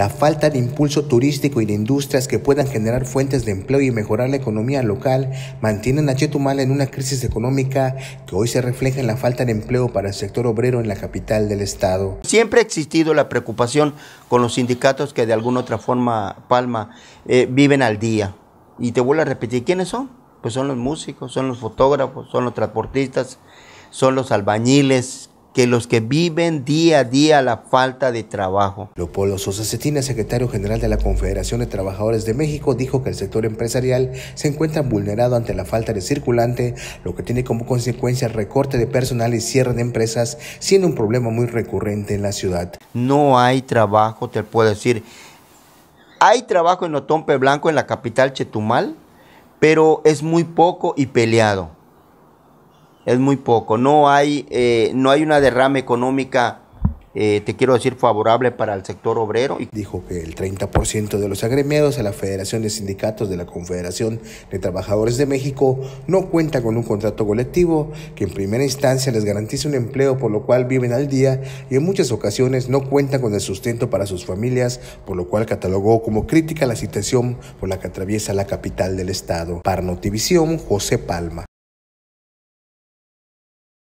la falta de impulso turístico y de industrias que puedan generar fuentes de empleo y mejorar la economía local mantienen a Chetumal en una crisis económica que hoy se refleja en la falta de empleo para el sector obrero en la capital del estado. Siempre ha existido la preocupación con los sindicatos que de alguna otra forma, Palma, eh, viven al día. Y te vuelvo a repetir, ¿quiénes son? Pues son los músicos, son los fotógrafos, son los transportistas, son los albañiles, que los que viven día a día la falta de trabajo. Lopolo Sosa Cetina, secretario general de la Confederación de Trabajadores de México, dijo que el sector empresarial se encuentra vulnerado ante la falta de circulante, lo que tiene como consecuencia el recorte de personal y cierre de empresas, siendo un problema muy recurrente en la ciudad. No hay trabajo, te puedo decir. Hay trabajo en Otompe Blanco, en la capital Chetumal, pero es muy poco y peleado es muy poco. No hay, eh, no hay una derrama económica, eh, te quiero decir, favorable para el sector obrero. Dijo que el 30% de los agremiados a la Federación de Sindicatos de la Confederación de Trabajadores de México no cuenta con un contrato colectivo que en primera instancia les garantice un empleo por lo cual viven al día y en muchas ocasiones no cuentan con el sustento para sus familias, por lo cual catalogó como crítica la situación por la que atraviesa la capital del estado. Para Notivisión, José Palma.